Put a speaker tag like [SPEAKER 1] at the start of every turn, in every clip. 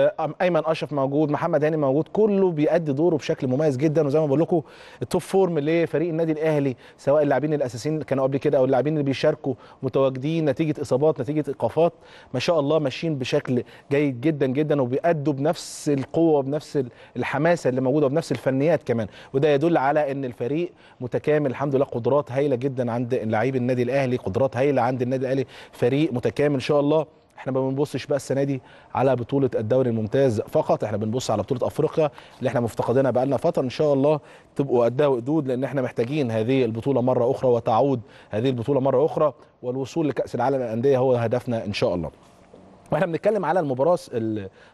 [SPEAKER 1] آه، ايمن اشرف موجود محمد هاني موجود كله بيأدي دوره بشكل مميز جدا وزي ما بقول لكم التوب فورم لفريق النادي الاهلي سواء اللاعبين الاساسيين اللي كانوا قبل كده او اللاعبين اللي بيشاركوا متواجدين نتيجه اصابات نتيجه ايقافات ما شاء الله ماشيين بشكل جيد جدا جدا وبيأدوا بنفس القوه وبنفس الحماسه اللي موجوده وبنفس الفنيات كمان وده يدل على ان الفريق متكامل الحمد لله قدرات هايله جدا عند لعيب النادي الاهلي قدرات هايله عند النادي الاهلي فريق متكامل ان شاء الله احنا ما بنبصش بقى السنه دي على بطوله الدوري الممتاز فقط احنا بنبص على بطوله افريقيا اللي احنا مفتقدينها بقى لنا فتره ان شاء الله تبقوا قدها وقدود لان احنا محتاجين هذه البطوله مره اخرى وتعود هذه البطوله مره اخرى والوصول لكاس العالم للانديه هو هدفنا ان شاء الله واحنا بنتكلم على المباراه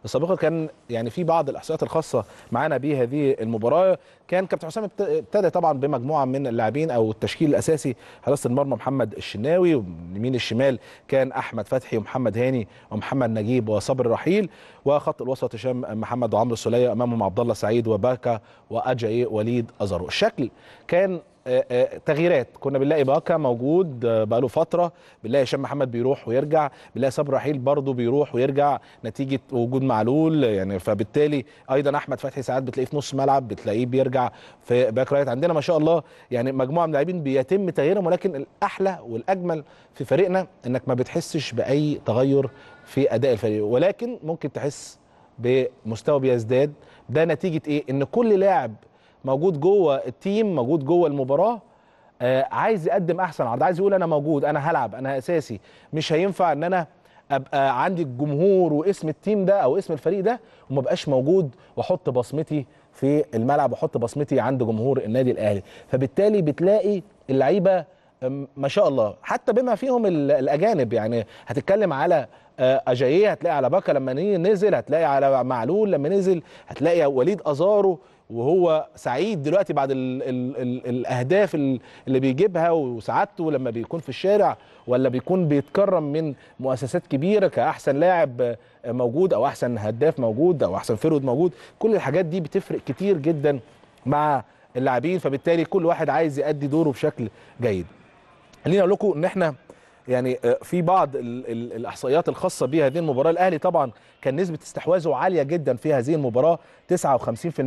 [SPEAKER 1] السابقه كان يعني في بعض الاحصائيات الخاصه معانا بهذه المباراه كان كابتن حسام ابتدى طبعا بمجموعه من اللاعبين او التشكيل الاساسي حراسه المرمى محمد الشناوي ومن الشمال كان احمد فتحي ومحمد هاني ومحمد نجيب وصبر رحيل وخط الوسط هشام محمد وعمرو السليه امامهم عبد الله سعيد وباكا واجاي وليد ازارو الشكل كان آه، آه، تغييرات كنا بنلاقي باكا موجود آه، بقاله فتره بنلاقي هشام محمد بيروح ويرجع بنلاقي صبري رحيل برضه بيروح ويرجع نتيجه وجود معلول يعني فبالتالي ايضا احمد فتحي ساعات بتلاقيه في نص ملعب بتلاقيه بيرجع في باك رايت عندنا ما شاء الله يعني مجموعه من اللاعبين بيتم تغييرهم ولكن الاحلى والاجمل في فريقنا انك ما بتحسش باي تغير في اداء الفريق ولكن ممكن تحس بمستوى بيزداد ده نتيجه ايه ان كل لاعب موجود جوه التيم موجود جوه المباراه آه، عايز يقدم احسن عرض عايز يقول انا موجود انا هلعب انا اساسي مش هينفع ان انا ابقى عندي الجمهور واسم التيم ده او اسم الفريق ده وما بقاش موجود واحط بصمتي في الملعب واحط بصمتي عند جمهور النادي الاهلي فبالتالي بتلاقي اللعيبه ما شاء الله حتى بما فيهم الاجانب يعني هتتكلم على آه، اجاييه هتلاقي على باكا لما نزل هتلاقي على معلول لما نزل هتلاقي وليد ازارو وهو سعيد دلوقتي بعد الـ الـ الـ الاهداف اللي بيجيبها وسعادته لما بيكون في الشارع ولا بيكون بيتكرم من مؤسسات كبيره كاحسن لاعب موجود او احسن هداف موجود او احسن فرود موجود كل الحاجات دي بتفرق كتير جدا مع اللاعبين فبالتالي كل واحد عايز يأدي دوره بشكل جيد خليني اقول لكم ان احنا يعني آه، في بعض الاحصائيات الخاصه بهذه المباراه الاهلي طبعا كان نسبه استحواذه عاليه جدا في هذه المباراه 59% آه،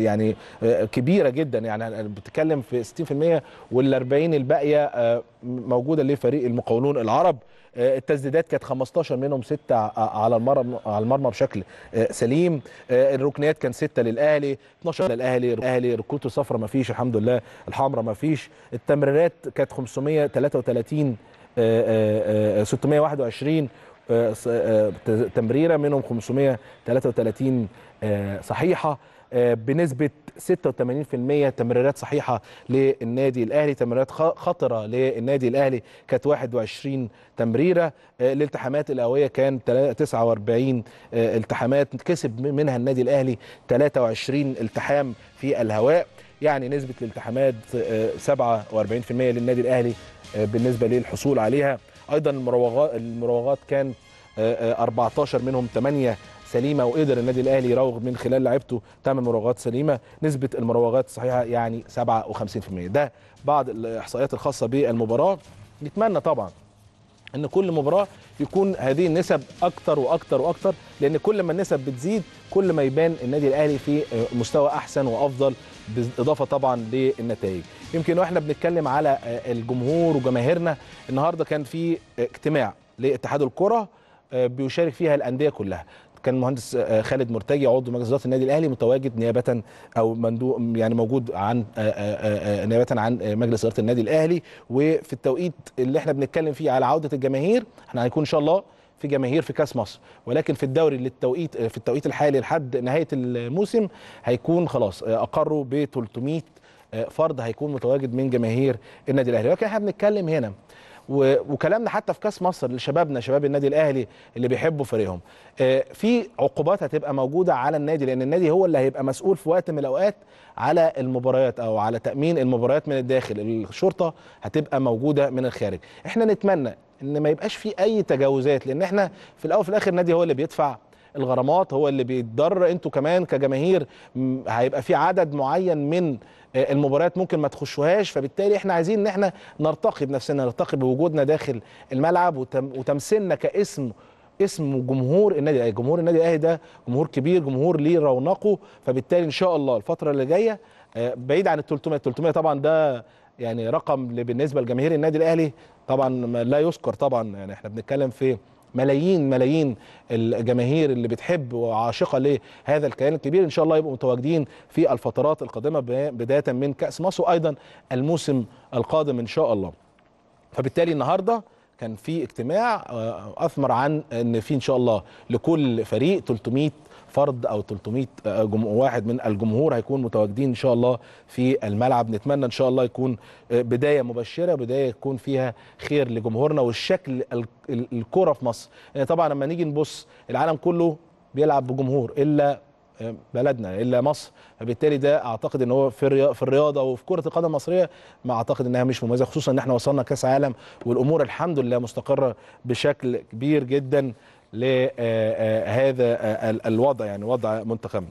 [SPEAKER 1] يعني آه، كبيره جدا يعني بتتكلم في 60% وال 40 الباقيه موجوده لفريق المقاولون العرب آه، التسديدات كانت 15 منهم 6 آه، على المرمى على المرمى بشكل آه، سليم الركنيات كان 6 للاهلي 12 للاهلي الاهلي ركوت الصفرة ما فيش الحمد لله الحمراء ما فيش التمريرات كانت 533 621 تمريره منهم 533 صحيحه آه، بنسبه 86% تمريرات صحيحه للنادي الاهلي تمريرات خطره للنادي الاهلي كانت 21 تمريره الالتحامات آه، الهوية كان 49 آه، التحامات كسب منها النادي الاهلي 23 التحام في الهواء يعني نسبه الالتحامات 47% للنادي الاهلي بالنسبه للحصول عليها ايضا المراوغات المراوغات كان 14 منهم 8 سليمه وقدر النادي الاهلي يراوغ من خلال لعبته 8 مراوغات سليمه نسبه المراوغات الصحيحه يعني 57% ده بعض الاحصائيات الخاصه بالمباراه نتمنى طبعا ان كل مباراه يكون هذه النسب اكتر واكتر واكتر لان كل ما النسب بتزيد كل ما يبان النادي الاهلي في مستوى احسن وافضل بالاضافه طبعا للنتائج يمكن واحنا بنتكلم على الجمهور وجماهيرنا النهارده كان في اجتماع لاتحاد الكره آه، بيشارك فيها الانديه كلها كان المهندس آه، خالد مرتجي عضو مجلس اداره النادي الاهلي متواجد نيابه او مندوب يعني موجود عن آه، آه، نيابه عن مجلس اداره النادي الاهلي وفي التوقيت اللي احنا بنتكلم فيه على عوده الجماهير احنا هنكون ان شاء الله في جماهير في كاس مصر ولكن في الدوري للتوقيت في التوقيت الحالي لحد نهايه الموسم هيكون خلاص اقروا ب 300 فرد هيكون متواجد من جماهير النادي الاهلي ولكن احنا بنتكلم هنا وكلامنا حتى في كاس مصر لشبابنا شباب النادي الاهلي اللي بيحبوا فريقهم آه، في عقوبات هتبقى موجوده على النادي لان النادي هو اللي هيبقى مسؤول في وقت من الاوقات على المباريات او على تامين المباريات من الداخل الشرطه هتبقى موجوده من الخارج احنا نتمنى ان ما يبقاش في اي تجاوزات لان احنا في الاول وفي الاخر النادي هو اللي بيدفع الغرامات هو اللي بيتضر انتوا كمان كجماهير هيبقى في عدد معين من آه، المباريات ممكن ما تخشوهاش فبالتالي احنا عايزين ان احنا نرتقي بنفسنا نرتقي بوجودنا داخل الملعب وتمثيلنا كاسم اسم جمهور النادي الاهلي جمهور النادي الاهلي ده جمهور كبير جمهور ليه رونقه فبالتالي ان شاء الله الفتره اللي جايه آه، بعيد عن ال 300 300 طبعا ده يعني رقم بالنسبه لجماهير النادي الاهلي طبعا لا يذكر طبعا يعني احنا بنتكلم في ملايين ملايين الجماهير اللي بتحب وعاشقه لهذا الكيان الكبير ان شاء الله يبقوا متواجدين في الفترات القادمه بدايه من كاس مصر وايضا الموسم القادم ان شاء الله فبالتالي النهارده كان في اجتماع آه، آه، اثمر عن ان في ان شاء الله لكل فريق 300 فرد او 300 آه، واحد من الجمهور هيكون متواجدين ان شاء الله في الملعب نتمنى ان شاء الله يكون آه، بدايه مبشره بدايه يكون فيها خير لجمهورنا والشكل الكوره في مصر يعني طبعا لما نيجي نبص العالم كله بيلعب بجمهور الا آه، بلدنا الا مصر فبالتالي ده اعتقد ان هو في في الرياضه وفي كره القدم المصريه ما اعتقد انها مش مميزه خصوصا ان احنا وصلنا كاس عالم والامور الحمد لله مستقره بشكل كبير جدا لهذا آه، آه، آه، الوضع يعني وضع منتخب